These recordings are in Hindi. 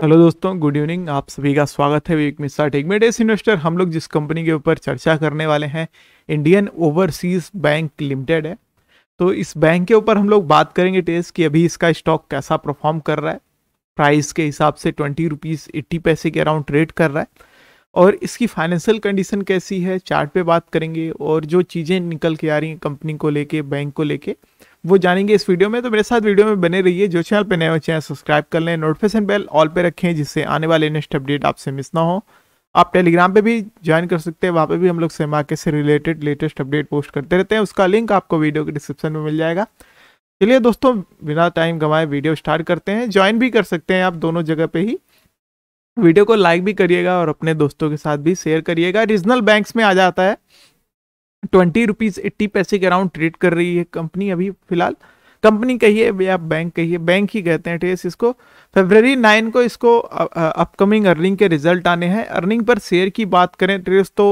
हेलो दोस्तों गुड इवनिंग आप सभी का स्वागत है वीक मिस्टर टेकमेडेस इन्वेस्टर हम लोग जिस कंपनी के ऊपर चर्चा करने वाले हैं इंडियन ओवरसीज बैंक लिमिटेड है तो इस बैंक के ऊपर हम लोग बात करेंगे टेस कि अभी इसका स्टॉक कैसा परफॉर्म कर रहा है प्राइस के हिसाब से ट्वेंटी रुपीज़ एट्टी पैसे के अराउंड ट्रेड कर रहा है और इसकी फाइनेंशियल कंडीशन कैसी है चार्ट पे बात करेंगे और जो चीज़ें निकल के आ रही हैं कंपनी को लेके बैंक को लेके वो जानेंगे इस वीडियो में तो मेरे साथ वीडियो में बने रहिए जो चैनल पर नए हो चैनल सब्सक्राइब कर लें नोटिफिकेशन बेल ऑल पे रखें जिससे आने वाले नेक्स्ट अपडेट आपसे मिस ना हो आप टेलीग्राम पे भी ज्वाइन कर सकते हैं वहाँ पे भी हम लोग सेम आके से रिलेटेड लेटेस्ट अपडेट पोस्ट करते रहते हैं उसका लिंक आपको वीडियो के डिस्क्रिप्शन में मिल जाएगा चलिए दोस्तों बिना टाइम गंवाए वीडियो स्टार्ट करते हैं ज्वाइन भी कर सकते हैं आप दोनों जगह पे ही वीडियो को लाइक भी करिएगा और अपने दोस्तों के साथ भी शेयर करिएगा रीजनल बैंक्स में आ जाता है ट्वेंटी रुपीज़ एट्टी पैसे के अराउंड ट्रेड कर रही है कंपनी अभी फिलहाल कंपनी कहिए या बैंक कहिए बैंक ही कहते हैं ट्रेस इसको फेबररी नाइन को इसको अपकमिंग अर्निंग के रिजल्ट आने हैं अर्निंग पर शेयर की बात करें ट्रेस तो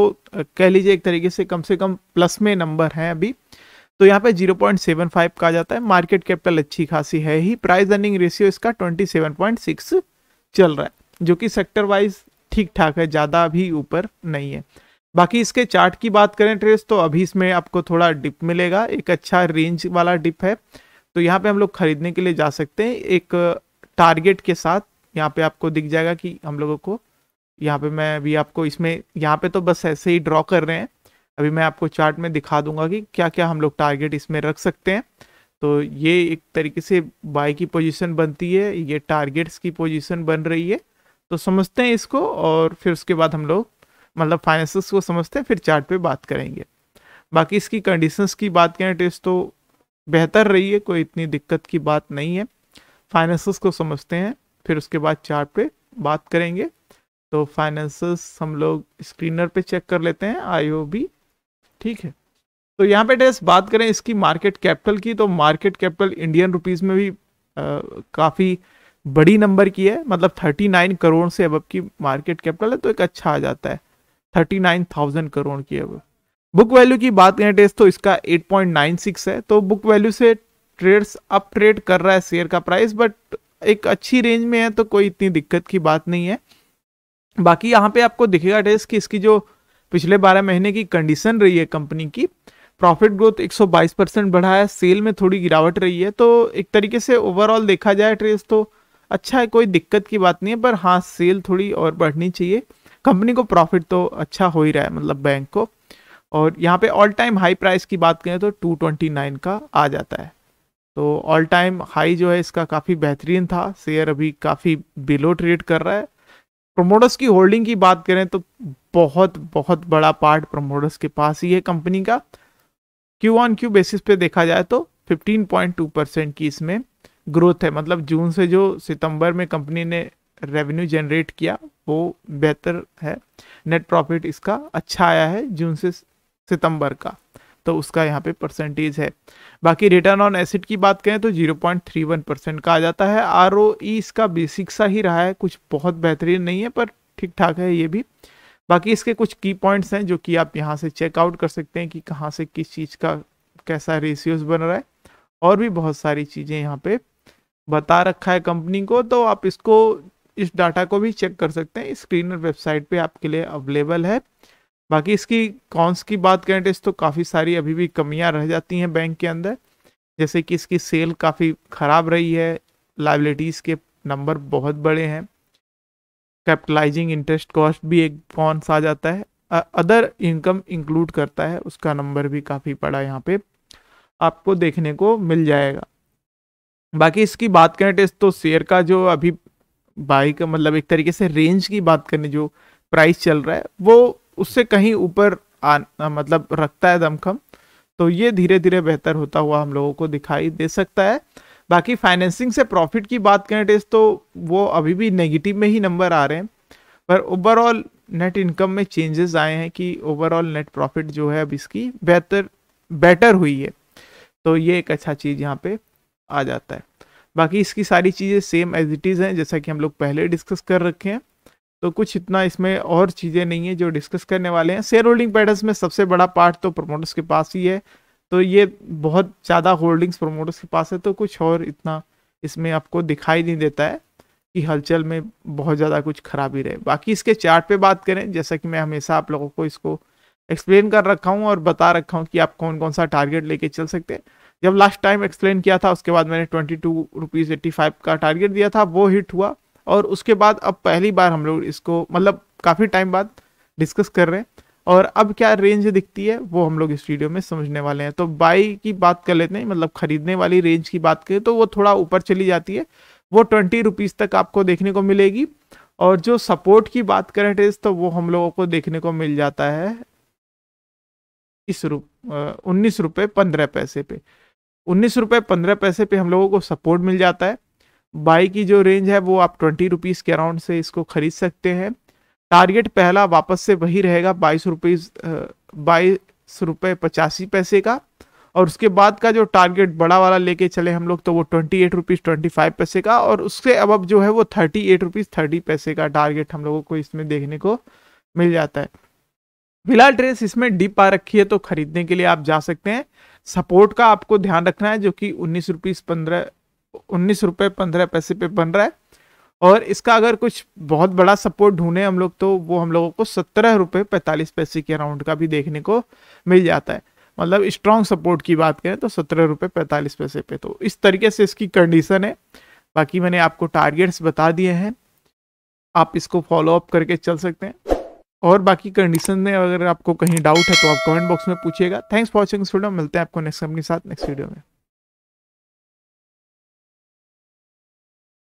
कह लीजिए एक तरीके से कम से कम प्लस में नंबर हैं अभी तो यहाँ पे 0.75 कहा जाता है मार्केट कैपिटल अच्छी खासी है ही प्राइस अर्निंग रेशियो इसका 27.6 चल रहा है जो कि सेक्टर वाइज ठीक ठाक है ज़्यादा भी ऊपर नहीं है बाकी इसके चार्ट की बात करें ट्रेस तो अभी इसमें आपको थोड़ा डिप मिलेगा एक अच्छा रेंज वाला डिप है तो यहाँ पे हम लोग खरीदने के लिए जा सकते हैं एक टारगेट के साथ यहाँ पे आपको दिख जाएगा कि हम लोगों को यहाँ पे मैं अभी आपको इसमें यहाँ पे तो बस ऐसे ही ड्रॉ कर रहे हैं अभी मैं आपको चार्ट में दिखा दूंगा कि क्या क्या हम लोग टारगेट इसमें रख सकते हैं तो ये एक तरीके से बाई की पोजिशन बनती है ये टारगेट्स की पोजिशन बन रही है तो समझते हैं इसको और फिर उसके बाद हम लोग मतलब फाइनेंस को समझते हैं फिर चार्ट पे बात करेंगे बाकी इसकी कंडीशंस की बात करें टेस्ट तो बेहतर रही है कोई इतनी दिक्कत की बात नहीं है फाइनेंस को समझते हैं फिर उसके बाद चार्ट पे बात करेंगे तो फाइनेंस हम लोग स्क्रीनर पे चेक कर लेते हैं आई ठीक है तो यहाँ पे टेस्ट बात करें इसकी मार्केट कैपिटल की तो मार्केट कैपिटल इंडियन रुपीज़ में भी काफ़ी बड़ी नंबर की है मतलब 39 करोड़ से अब की मार्केट कैपिटल है तो एक अच्छा आ जाता है थर्टी नाइन थाउजेंड करोड़ की है वो बुक वैल्यू की बात करें टेस्ट तो इसका एट पॉइंट नाइन सिक्स है तो बुक वैल्यू से ट्रेड्स अप ट्रेड कर रहा है शेयर का प्राइस बट एक अच्छी रेंज में है तो कोई इतनी दिक्कत की बात नहीं है बाकी यहाँ पे आपको दिखेगा टेस्ट कि इसकी जो पिछले बारह महीने की कंडीशन रही है कंपनी की प्रॉफिट ग्रोथ 122 परसेंट बढ़ा है सेल में थोड़ी गिरावट रही है तो एक तरीके से ओवरऑल देखा जाए ट्रेस तो अच्छा है कोई दिक्कत की बात नहीं है पर हाँ सेल थोड़ी और बढ़नी चाहिए कंपनी को प्रॉफिट तो अच्छा हो ही रहा है मतलब बैंक को और यहाँ पे ऑल टाइम हाई प्राइस की बात करें तो 229 का आ जाता है तो ऑल टाइम हाई जो है इसका काफ़ी बेहतरीन था शेयर अभी काफ़ी बिलो ट्रेड कर रहा है प्रोमोटर्स की होल्डिंग की बात करें तो बहुत बहुत बड़ा पार्ट प्रोमोटर्स के पास ही है कंपनी का क्यू ऑन क्यू बेसिस पे देखा जाए तो 15.2 परसेंट की इसमें ग्रोथ है मतलब जून से जो सितंबर में कंपनी ने रेवेन्यू जनरेट किया वो बेहतर है नेट प्रॉफिट इसका अच्छा आया है जून से सितंबर का तो उसका यहाँ पे परसेंटेज है बाकी रिटर्न ऑन एसिड की बात करें तो 0.31 परसेंट का आ जाता है आर e इसका बेसिक सा ही रहा है कुछ बहुत बेहतरीन नहीं है पर ठीक ठाक है ये भी बाकी इसके कुछ की पॉइंट्स हैं जो कि आप यहाँ से चेकआउट कर सकते हैं कि कहाँ से किस चीज़ का कैसा रेशियोज बन रहा है और भी बहुत सारी चीज़ें यहाँ पे बता रखा है कंपनी को तो आप इसको इस डाटा को भी चेक कर सकते हैं स्क्रीनर वेबसाइट पे आपके लिए अवेलेबल है बाकी इसकी कॉन्स की बात करें तो, तो काफ़ी सारी अभी भी कमियां रह जाती हैं बैंक के अंदर जैसे कि इसकी सेल काफ़ी ख़राब रही है लाइबिलिटीज़ के नंबर बहुत बड़े हैं कैपिटलाइजिंग इंटरेस्ट कॉस्ट भी एक कॉन्स आ जाता है अदर इनकम इंक्लूड करता है उसका नंबर भी काफ़ी बड़ा यहाँ पे आपको देखने को मिल जाएगा बाकी इसकी बात करें तो, तो शेयर का जो अभी बाई का मतलब एक तरीके से रेंज की बात करने जो प्राइस चल रहा है वो उससे कहीं ऊपर मतलब रखता है दमखम तो ये धीरे धीरे बेहतर होता हुआ हम लोगों को दिखाई दे सकता है बाकी फाइनेंसिंग से प्रॉफिट की बात करें टेस्ट तो वो अभी भी नेगेटिव में ही नंबर आ रहे हैं पर ओवरऑल नेट इनकम में चेंजेस आए हैं कि ओवरऑल नेट प्रॉफिट जो है अब इसकी बेहतर बेटर हुई है तो ये एक अच्छा चीज़ यहाँ पे आ जाता है बाकी इसकी सारी चीज़ें सेम एज इट इज़ हैं जैसा कि हम लोग पहले डिस्कस कर रखे हैं तो कुछ इतना इसमें और चीज़ें नहीं है जो डिस्कस करने वाले हैं शेयर होल्डिंग पैटर्न में सबसे बड़ा पार्ट तो प्रमोटर्स के पास ही है तो ये बहुत ज़्यादा होल्डिंग्स प्रमोटर्स के पास है तो कुछ और इतना इसमें आपको दिखाई नहीं देता है कि हलचल में बहुत ज़्यादा कुछ खराबी रहे बाकी इसके चार्ट पे बात करें जैसा कि मैं हमेशा आप लोगों को इसको एक्सप्लेन कर रखा हूँ और बता रखा हूँ कि आप कौन कौन सा टारगेट लेके चल सकते हैं जब लास्ट टाइम एक्सप्लेन किया था उसके बाद मैंने twenty two rupees eighty five का टारगेट दिया था वो हिट हुआ और उसके बाद अब पहली बार हम लोग इसको मतलब काफ़ी टाइम बाद डिस्कस कर रहे हैं और अब क्या रेंज दिखती है वो हम लोग इस वीडियो में समझने वाले हैं तो बाई की बात कर लेते हैं मतलब खरीदने वाली रेंज की बात करें तो वो थोड़ा ऊपर चली जाती है वो ट्वेंटी रुपीज़ तक आपको देखने को मिलेगी और जो सपोर्ट की बात करें टेस्ट तो वो हम लोगों को देखने को मिल जाता है इस रूप उन्नीस रुपये पंद्रह पैसे पे उन्नीस रुपये पंद्रह पैसे पे हम लोगों को सपोर्ट मिल जाता है बाई की जो रेंज है वो आप ट्वेंटी रुपीज़ के अराउंड से इसको ख़रीद सकते हैं टारगेट पहला वापस से वही रहेगा बाईस रुपीज़ बाईस रुपये पचासी पैसे का और उसके बाद का जो टारगेट बड़ा वाला लेके चले हम लोग तो वो twenty eight rupees twenty five पैसे का और उसके अब जो है वो थर्टी एट रुपीज़ थर्टी पैसे का टारगेट हम लोगों को इसमें देखने को मिल जाता है फिलहाल ट्रेस इसमें डीप आ रखी है तो खरीदने के लिए आप जा सकते हैं सपोर्ट का आपको ध्यान रखना है जो कि उन्नीस रुपीस पंद्रह उन्नीस रुपये पंद्रह पैसे पे बन रहा है और इसका अगर कुछ बहुत बड़ा सपोर्ट ढूंढे हम लोग तो वो हम लोगों को सत्रह रुपये पैंतालीस पैसे के अराउंड का भी देखने को मिल जाता है मतलब स्ट्रॉन्ग सपोर्ट की बात करें तो सत्रह रुपये पैंतालीस पैसे पे तो इस तरीके से इसकी कंडीशन है बाकी मैंने आपको टारगेट्स बता दिए हैं आप इसको फॉलो अप करके चल सकते हैं और बाकी कंडीशन में अगर आपको कहीं डाउट है तो आप कमेंट बॉक्स में पूछिएगा थैंक्स फॉर वॉचिंग वीडियो मिलते हैं आपको नेक्स्ट कंपनी साथ नेक्स्ट वीडियो में